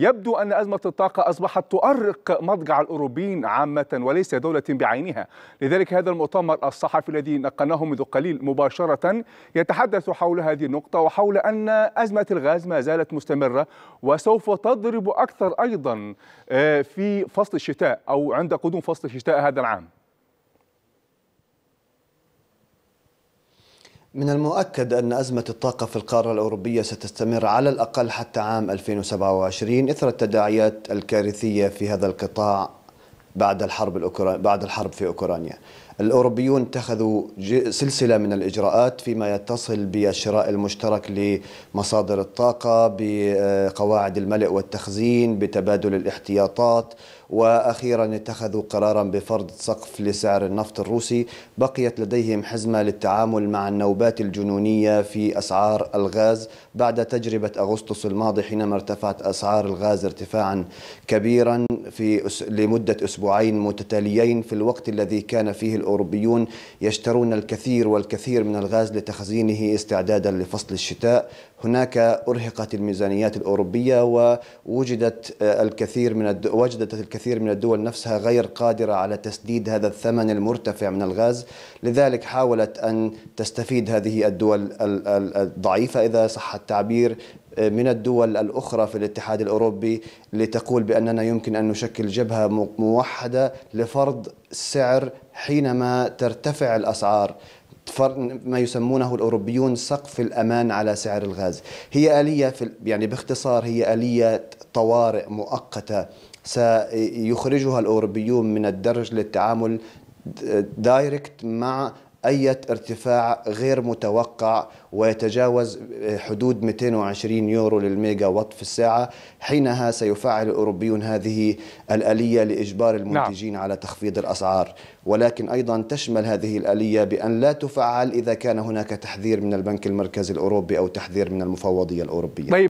يبدو أن أزمة الطاقة أصبحت تؤرق مضجع الأوروبيين عامة وليس دولة بعينها لذلك هذا المؤتمر الصحفي الذي نقلناه منذ قليل مباشرة يتحدث حول هذه النقطة وحول أن أزمة الغاز ما زالت مستمرة وسوف تضرب أكثر أيضا آه، في فصل الشتاء أو عند قدوم فصل الشتاء هذا العام من المؤكد أن أزمة الطاقة في القارة الأوروبية ستستمر على الأقل حتى عام 2027 إثر التداعيات الكارثية في هذا القطاع بعد الحرب الأوكرا... بعد الحرب في أوكرانيا. الأوروبيون اتخذوا سلسلة من الإجراءات فيما يتصل بالشراء المشترك لمصادر الطاقة بقواعد الملء والتخزين بتبادل الاحتياطات واخيرا اتخذوا قرارا بفرض سقف لسعر النفط الروسي بقيت لديهم حزمه للتعامل مع النوبات الجنونيه في اسعار الغاز بعد تجربه اغسطس الماضي حينما ارتفعت اسعار الغاز ارتفاعا كبيرا في لمده اسبوعين متتاليين في الوقت الذي كان فيه الأوروبيون يشترون الكثير والكثير من الغاز لتخزينه استعدادا لفصل الشتاء هناك أرهقت الميزانيات الأوروبية ووجدت آه، الكثير من الد... وجدت الكثير من الدول نفسها غير قادرة على تسديد هذا الثمن المرتفع من الغاز لذلك حاولت أن تستفيد هذه الدول الضعيفة إذا صح التعبير آه، من الدول الأخرى في الاتحاد الأوروبي لتقول بأننا يمكن أن نشكل جبهة موحدة لفرض سعر حينما ترتفع الأسعار ما يسمونه الاوروبيون سقف الامان على سعر الغاز هي اليه في يعني باختصار هي اليه طوارئ مؤقته سيخرجها الاوروبيون من الدرج للتعامل دايركت مع أي ارتفاع غير متوقع ويتجاوز آه، حدود 220 يورو للميجا وات في الساعة حينها سيفعل الأوروبيون هذه الآلية لإجبار نعم. المنتجين نعم. على تخفيض الأسعار ولكن أيضا تشمل هذه الآلية بأن لا تفعل إذا كان هناك تحذير من البنك المركزي الأوروبي أو تحذير من المفوضية الأوروبية طيب.